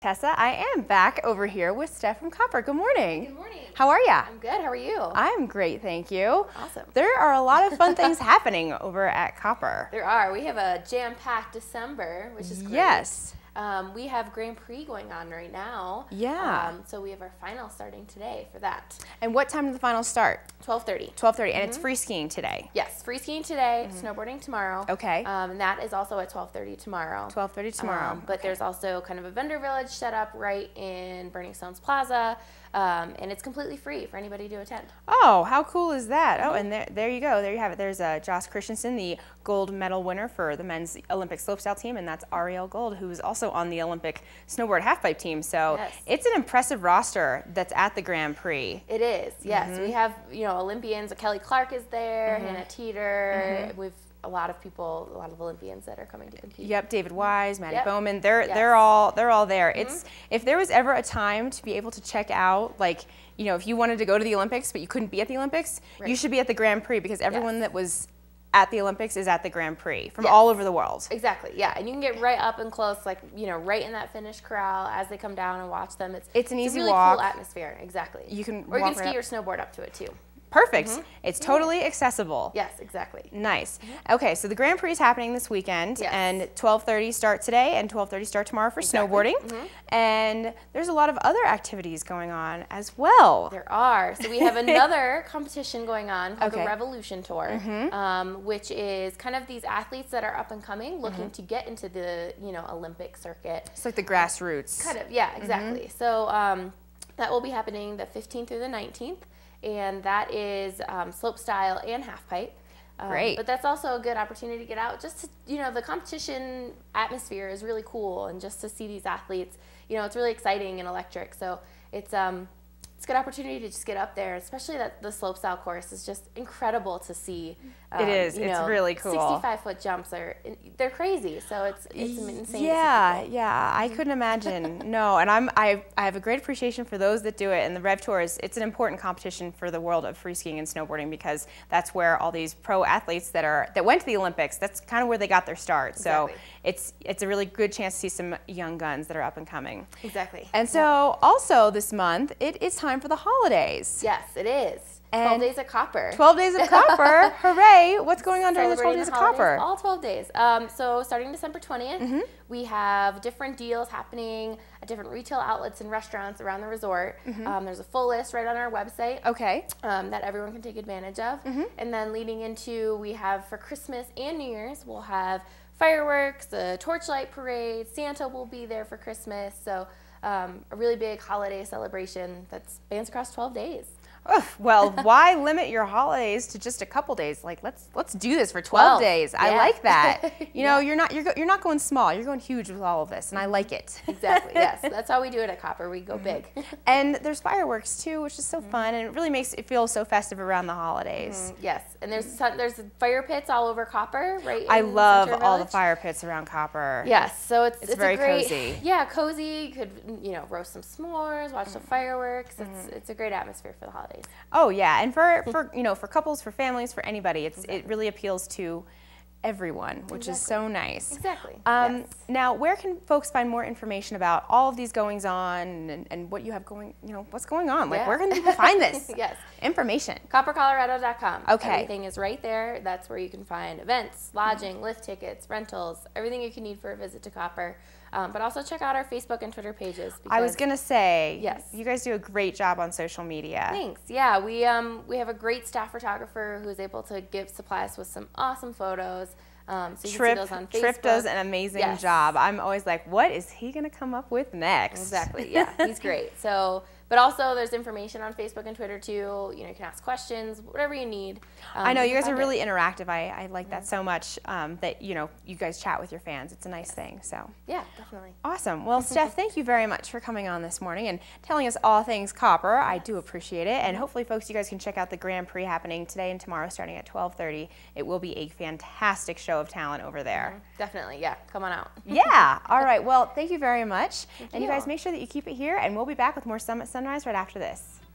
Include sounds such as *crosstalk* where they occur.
Tessa, I am back over here with Steph from Copper. Good morning. Good morning. How are you? I'm good. How are you? I'm great, thank you. Awesome. There are a lot of fun *laughs* things happening over at Copper. There are. We have a jam-packed December, which is great. Yes. Um, we have Grand Prix going on right now. Yeah. Um, so we have our final starting today for that. And what time does the final start? 12.30. 12.30. And it's mm-hmm. free skiing today. Yes, free skiing today, mm -hmm. snowboarding tomorrow. Okay. Um, and that is also at 12.30 tomorrow. 12.30 um, tomorrow. but okay. there's also kind of a vendor village set up right in Burning Stones Plaza. Um, and it's completely free for anybody to attend. Oh, how cool is that? Mm -hmm. Oh, mm-hmm. and there, there you go. There you have it. There's uh, Josh Christensen, the gold medal winner for the men's Olympic slopestyle team. And that's Ariel Gold, who is also on the Olympic snowboard halfpipe team. So yes. it's an impressive roster that's at the Grand Prix. It is, yes. Mm -hmm. We have, you know, Olympians. Kelly Clark is there, mm -hmm. Hannah Teeter. Mm -hmm. We've a lot of people, a lot of Olympians that are coming to compete. Yep, David Wise, Maddie yep. Bowman, they're yes. they're all they're all there. Mm -hmm. It's mm-hmm. if there was ever a time to be able to check out like you know, if you wanted to go to the Olympics but you couldn't be at the Olympics, right. you should be at the Grand Prix because everyone yes. that was at the Olympics is at the Grand Prix from yes. all over the world. Exactly. Yeah, and you can get right up and close, like you know, right in that finish corral as they come down and watch them. It's it's an it's easy a really walk. cool atmosphere. Exactly. You can or you can ski your or snowboard up to it too. Perfect. Mm -hmm. It's mm-hmm. totally yeah. accessible. Yes, exactly. Nice. Mm -hmm. Okay, so the Grand Prix is happening this weekend, yes. and 12:30 start today, and 12:30 start tomorrow for exactly. snowboarding. Mm -hmm. And there's a lot of other activities going on as well. There are. So we have *laughs* another competition going on called okay. the Revolution Tour, mm-hmm. um, which is kind of these athletes that are up and coming, mm-hmm. looking to get into the you know Olympic circuit. It's like the grassroots. Kind of, yeah, exactly. So um, that will be happening the 15th through the 19th and that is um, slope style and half pipe. Um, Great. But that's also a good opportunity to get out. Just to, you know, the competition atmosphere is really cool, and just to see these athletes, you know, it's really exciting and electric. So it's um, it's a good opportunity to just get up there, especially that the slopestyle course is just incredible to see. Um, it is. You know, it's really cool. 65 foot jumps are they're crazy. So it's it's insane. Yeah, yeah. I mm-hmm. couldn't imagine. *laughs* no, and I'm I I have a great appreciation for those that do it. And the Rev Tour is it's an important competition for the world of free skiing and snowboarding because that's where all these pro athletes that are that went to the Olympics. That's kind of where they got their start. Exactly. So it's it's a really good chance to see some young guns that are up and coming. Exactly. And so also this month, it is time for the holidays. Yes, it is. And 12 days of copper. 12 days of copper. *laughs* Hooray. What's going on during the 12 days the of copper? All 12 days. Um, so starting December 20th, mm -hmm. we have different deals happening at different retail outlets and restaurants around the resort. Mm -hmm. um, there's a full list right on our website. Okay. Um, that everyone can take advantage of. Mm -hmm. And then leading into, we have for Christmas and New Year's, we'll have fireworks, a torchlight parade. Santa will be there for Christmas. So um, a really big holiday celebration that spans across 12 days. Ugh, well, *laughs* why limit your holidays to just a couple days? Like let's let's do this for 12, 12. days. Yeah. I like that. *laughs* You yeah. know, you're not you're you're not going small. You're going huge with all of this, and I like it. Exactly. yes, *laughs* that's how we do it at Copper. We go mm-hmm. big. And there's fireworks too, which is so mm -hmm. fun, and it really makes it feel so festive around the holidays. Mm -hmm. Yes, and there's there's fire pits all over Copper, right? I love all the fire pits around Copper. Yes, so it's it's, it's very great, cozy. Yeah, cozy. You could you know roast some s'mores, watch the mm-hmm. fireworks. It's mm-hmm. it's a great atmosphere for the holidays families. Oh yeah, and for, *laughs* for you know for couples, for families, for anybody, it's exactly. it really appeals to everyone, which exactly. is so nice. Exactly. Um, yes. Now, where can folks find more information about all of these goings on and, and what you have going, you know, what's going on? Like, yeah. where can people find this *laughs* yes. information? CopperColorado.com. Okay. Everything is right there. That's where you can find events, lodging, mm -hmm. lift tickets, rentals, everything you can need for a visit to Copper. Um, but also check out our Facebook and Twitter pages. I was gonna say, yes, you guys do a great job on social media. Thanks. Yeah, we um, we have a great staff photographer who's able to give supply us with some awesome photos. Um, so Trip, Trip does an amazing yes. job. I'm always like, what is he gonna come up with next? Exactly. Yeah, he's great. *laughs* So. But also, there's information on Facebook and Twitter too. You know, you can ask questions, whatever you need. Um, I know you guys are really it. interactive. I, I like that so much. Um, that you know, you guys chat with your fans. It's a nice yes. thing. So yeah, definitely. Awesome. Well, *laughs* Steph, thank you very much for coming on this morning and telling us all things copper. Yes. I do appreciate it, and hopefully, folks, you guys can check out the Grand Prix happening today and tomorrow, starting at 12:30. It will be a fantastic show of talent over there. Mm -hmm. Definitely. Yeah. Come on out. yeah. *laughs* All right. Well, thank you very much. Thank and you. you guys make sure that you keep it here, and we'll be back with more Summit sunrise right after this.